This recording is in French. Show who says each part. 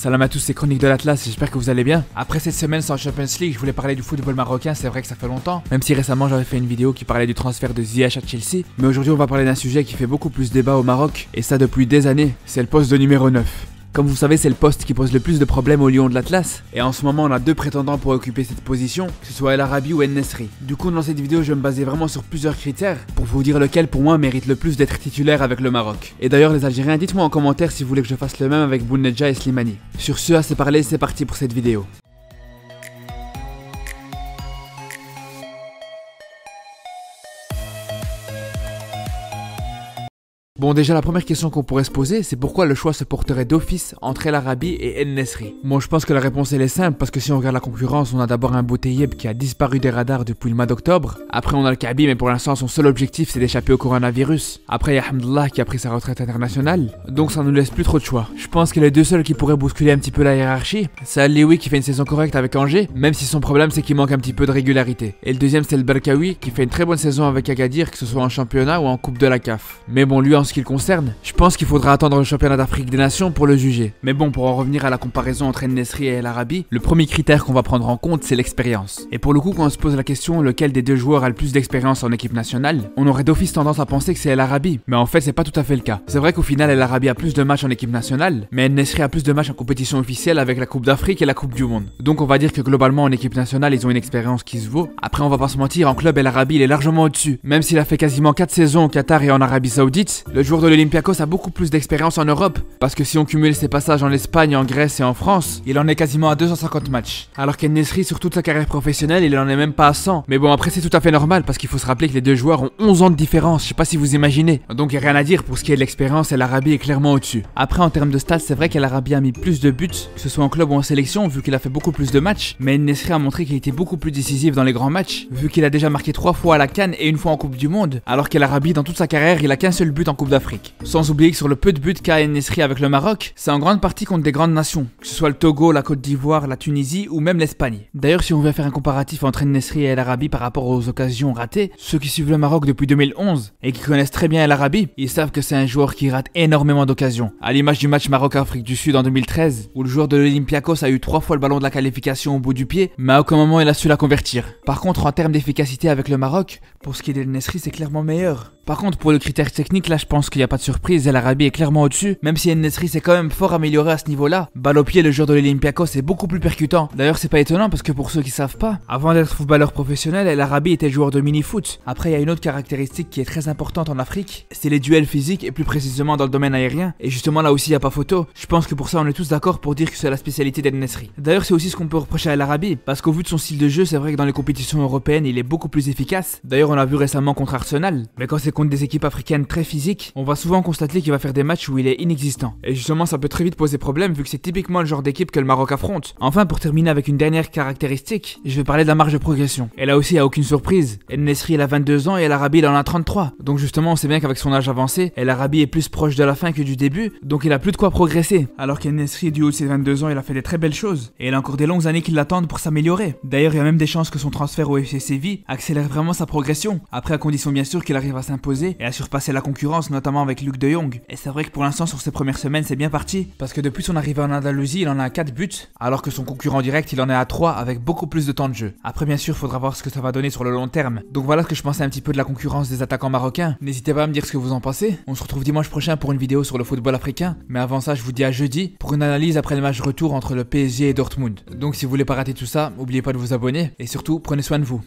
Speaker 1: Salam à tous, c'est Chronique de l'Atlas, j'espère que vous allez bien. Après cette semaine sans Champions League, je voulais parler du football marocain, c'est vrai que ça fait longtemps, même si récemment j'avais fait une vidéo qui parlait du transfert de Ziyech à Chelsea, mais aujourd'hui on va parler d'un sujet qui fait beaucoup plus débat au Maroc, et ça depuis des années, c'est le poste de numéro 9. Comme vous savez, c'est le poste qui pose le plus de problèmes au Lions de l'Atlas, et en ce moment on a deux prétendants pour occuper cette position, que ce soit El Arabi ou El Nesri. Du coup, dans cette vidéo, je vais me baser vraiment sur plusieurs critères pour vous dire lequel pour moi mérite le plus d'être titulaire avec le Maroc. Et d'ailleurs, les Algériens, dites-moi en commentaire si vous voulez que je fasse le même avec Bounedja et Slimani. Sur ce, assez parlé, c'est parti pour cette vidéo. Bon, déjà, la première question qu'on pourrait se poser, c'est pourquoi le choix se porterait d'office entre El Arabi et El Nesri Bon je pense que la réponse, elle est simple, parce que si on regarde la concurrence, on a d'abord un Bouteyeb qui a disparu des radars depuis le mois d'octobre. Après, on a le Kabi, mais pour l'instant, son seul objectif, c'est d'échapper au coronavirus. Après, il y a Hamdallah qui a pris sa retraite internationale. Donc, ça nous laisse plus trop de choix. Je pense que les deux seuls qui pourraient bousculer un petit peu la hiérarchie, c'est Alioui qui fait une saison correcte avec Angers, même si son problème, c'est qu'il manque un petit peu de régularité. Et le deuxième, c'est le Berkawi qui fait une très bonne saison avec Agadir, que ce soit en championnat ou en Coupe de la CAF. Mais bon, lui, ce concerne, je pense qu'il faudra attendre le championnat d'Afrique des Nations pour le juger. Mais bon, pour en revenir à la comparaison entre Nesri et El Arabi, le premier critère qu'on va prendre en compte, c'est l'expérience. Et pour le coup, quand on se pose la question lequel des deux joueurs a le plus d'expérience en équipe nationale, on aurait d'office tendance à penser que c'est l'Arabie. Arabi. Mais en fait, c'est pas tout à fait le cas. C'est vrai qu'au final, El Arabi a plus de matchs en équipe nationale, mais Nesri a plus de matchs en compétition officielle avec la Coupe d'Afrique et la Coupe du Monde. Donc on va dire que globalement, en équipe nationale, ils ont une expérience qui se vaut. Après, on va pas se mentir, en club, El Arabi, il est largement au-dessus. Même s'il a fait quasiment 4 saisons au Qatar et en Arabie Saoudite, le joueur de l'Olympiakos a beaucoup plus d'expérience en Europe, parce que si on cumule ses passages en Espagne, en Grèce et en France, il en est quasiment à 250 matchs. Alors Nesri sur toute sa carrière professionnelle, il en est même pas à 100. Mais bon, après c'est tout à fait normal, parce qu'il faut se rappeler que les deux joueurs ont 11 ans de différence, je sais pas si vous imaginez. Donc y a rien à dire pour ce qui est de l'expérience, et l'Arabie est clairement au-dessus. Après, en termes de stats, c'est vrai qu'El-Arabi a mis plus de buts, que ce soit en club ou en sélection, vu qu'il a fait beaucoup plus de matchs, mais Nesri a montré qu'il était beaucoup plus décisif dans les grands matchs, vu qu'il a déjà marqué 3 fois à la Cannes et une fois en Coupe du Monde, alors qu'El-Arabi, dans toute sa carrière, il a qu'un seul but en d'Afrique. Sans oublier que sur le peu de buts qu'a Nesri avec le Maroc, c'est en grande partie contre des grandes nations, que ce soit le Togo, la Côte d'Ivoire, la Tunisie ou même l'Espagne. D'ailleurs, si on veut faire un comparatif entre Nesri et l'Arabie par rapport aux occasions ratées, ceux qui suivent le Maroc depuis 2011 et qui connaissent très bien l'Arabie, ils savent que c'est un joueur qui rate énormément d'occasions. À l'image du match Maroc-Afrique du Sud en 2013, où le joueur de l'Olympiakos a eu trois fois le ballon de la qualification au bout du pied, mais aucun moment il a su la convertir. Par contre, en termes d'efficacité avec le Maroc, pour ce qui est de c'est clairement meilleur. Par contre, pour le critère technique, là, je pense qu'il n'y a pas de surprise. El Arabi est clairement au-dessus. Même si Nesri s'est quand même fort amélioré à ce niveau-là, balle au pied, le joueur de l'Olympiakos est beaucoup plus percutant. D'ailleurs, c'est pas étonnant parce que pour ceux qui savent pas, avant d'être footballeur professionnel, El Arabi était joueur de mini-foot. Après, il y a une autre caractéristique qui est très importante en Afrique, c'est les duels physiques et plus précisément dans le domaine aérien. Et justement, là aussi, il n'y a pas photo. Je pense que pour ça, on est tous d'accord pour dire que c'est la spécialité d'El Nesri. D'ailleurs, c'est aussi ce qu'on peut reprocher à El Arabi parce qu'au vu de son style de jeu, c'est vrai que dans les compétitions européennes, il est beaucoup plus efficace. D'ailleurs, on l'a vu récemment contre Arsenal. Mais quand c'est contre des équipes africaines très physiques, on va souvent constater qu'il va faire des matchs où il est inexistant. Et justement, ça peut très vite poser problème vu que c'est typiquement le genre d'équipe que le Maroc affronte. Enfin, pour terminer avec une dernière caractéristique, je vais parler de la marge de progression. Et là aussi, il a aucune surprise. El Nesri, elle a 22 ans et El Arabi, il en a 33. Donc justement, on sait bien qu'avec son âge avancé, El Arabi est plus proche de la fin que du début, donc il a plus de quoi progresser. Alors qu'El Nesri, du haut de ses 22 ans, il a fait des très belles choses. Et il a encore des longues années qui l'attendent pour s'améliorer. D'ailleurs, il y a même des chances que son transfert au FC Séville accélère vraiment sa progression. Après, à condition bien sûr qu'il arrive à s'imposer et à surpasser la concurrence, notamment avec Luc de Jong. Et c'est vrai que pour l'instant, sur ces premières semaines, c'est bien parti, parce que depuis son arrivée en Andalousie, il en a 4 buts, alors que son concurrent direct, il en est à 3 avec beaucoup plus de temps de jeu. Après, bien sûr, faudra voir ce que ça va donner sur le long terme. Donc voilà ce que je pensais un petit peu de la concurrence des attaquants marocains. N'hésitez pas à me dire ce que vous en pensez. On se retrouve dimanche prochain pour une vidéo sur le football africain, mais avant ça, je vous dis à jeudi pour une analyse après le match retour entre le PSG et Dortmund. Donc si vous voulez pas rater tout ça, n'oubliez pas de vous abonner et surtout prenez soin de vous.